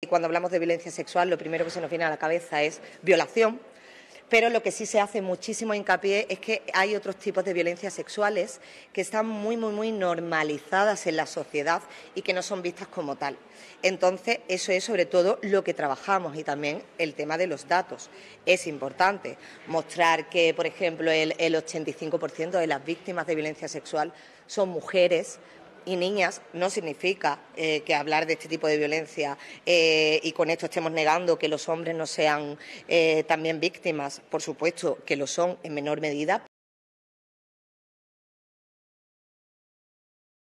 Y cuando hablamos de violencia sexual, lo primero que se nos viene a la cabeza es violación, pero lo que sí se hace muchísimo hincapié es que hay otros tipos de violencias sexuales que están muy, muy, muy normalizadas en la sociedad y que no son vistas como tal. Entonces, eso es sobre todo lo que trabajamos y también el tema de los datos. Es importante mostrar que, por ejemplo, el, el 85% de las víctimas de violencia sexual son mujeres, y niñas no significa eh, que hablar de este tipo de violencia eh, y con esto estemos negando que los hombres no sean eh, también víctimas, por supuesto que lo son en menor medida.